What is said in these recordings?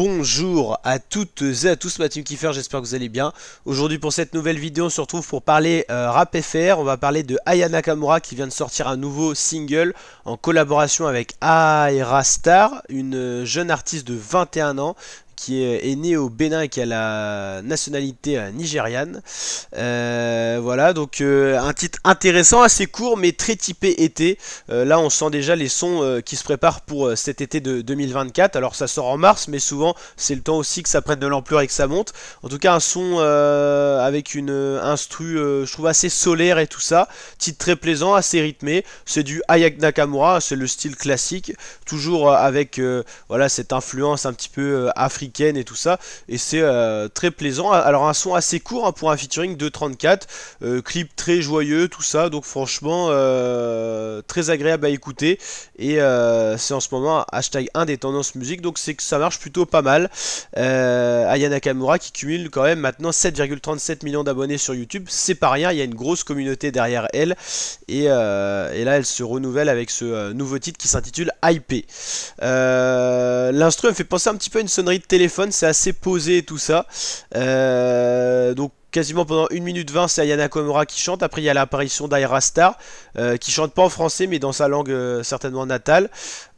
Bonjour à toutes et à tous, ma team j'espère que vous allez bien. Aujourd'hui pour cette nouvelle vidéo, on se retrouve pour parler euh, rap FR. On va parler de Aya Nakamura qui vient de sortir un nouveau single en collaboration avec Aira Star, une euh, jeune artiste de 21 ans qui est, né au Bénin et qui a la nationalité euh, nigériane. Euh, voilà, donc euh, un titre intéressant, assez court, mais très typé été. là, on sent déjà les sons qui se préparent pour cet été de 2024. Alors, ça sort en mars, mais souvent, c'est le temps aussi que ça prenne de l'ampleur et que ça monte. En tout cas, un son avec une instru, je trouve, assez solaire et tout ça. Titre très plaisant, assez rythmé. C'est du Hayak Nakamura, c'est le style classique, toujours avec voilà cette influence un petit peu africaine et tout ça. Et c'est euh, très plaisant. Alors un son assez court hein, pour un featuring de 34. Euh, clip très joyeux, tout ça. Donc franchement, euh, très agréable à écouter. Et euh, c'est en ce moment hashtag 1 des tendances musique, donc c'est que ça marche plutôt pas mal. Euh, Ayana Kamura qui cumule quand même maintenant 7,37 millions d'abonnés sur YouTube, c'est pas rien, il y a une grosse communauté derrière elle. Et, euh, là, elle se renouvelle avec ce nouveau titre qui s'intitule IP. L'instru me fait penser un petit peu à une sonnerie de téléphone, c'est assez posé tout ça. donc quasiment pendant 1 minute 20, c'est Ayana Komura qui chante. Après, il y a l'apparition d'Aira Star, euh, qui chante pas en français, mais dans sa langue euh, certainement natale.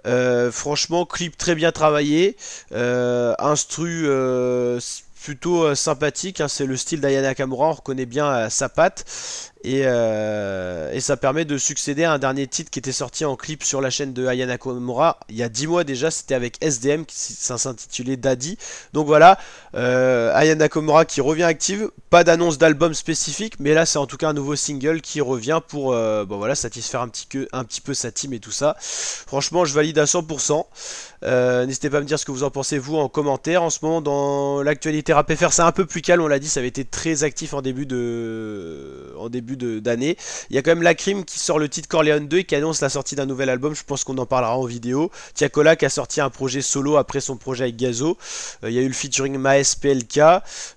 Euh, franchement, clip très bien travaillé. instru plutôt euh, sympathique. Hein. c'est le style d'Ayana Kamura, on reconnaît bien euh, sa patte. Euh, et, ça permet de succéder à un dernier titre qui était sorti en clip sur la chaîne de Ayana Kamura il y a 10 mois déjà. C'était avec SDM qui s'intitulait Daddy. Donc voilà, Ayana Nakamura qui revient active. Pas d'annonce d'album spécifique, mais là c'est en tout cas un nouveau single qui revient pour bon, voilà, satisfaire un petit peu sa team et tout ça. Franchement, je valide à 100%. N'hésitez pas à me dire ce que vous en pensez vous en commentaire. En ce moment, dans l'actualité faire faire c'est un peu plus calme, on l'a dit, ça avait été très actif en début de en début d'année. Il y a quand même La Crime qui sort le titre Corleone 2 et qui annonce la sortie d'un nouvel album, je pense qu'on en parlera en vidéo. Tiakola qui a sorti un projet solo après son projet avec Gazo. Euh, il y a eu le featuring Maes PLK.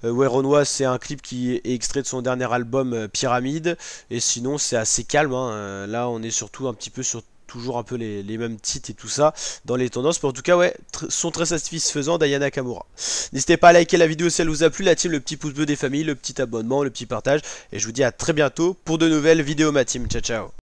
On Was c'est un clip qui est extrait de son dernier album euh, Pyramide. Et sinon, c'est assez calme. Hein. Euh, là, on est surtout un petit peu sur toujours un peu les, mêmes titres et tout ça dans les tendances. Mais en tout cas, ouais, sont très satisfaisants d'Ayana Kamura. N'hésitez pas à liker la vidéo si elle vous a plu, la team, le petit pouce bleu des familles, le petit abonnement, le petit partage. Et je vous dis à très bientôt pour de nouvelles vidéos, ma team. Ciao, ciao.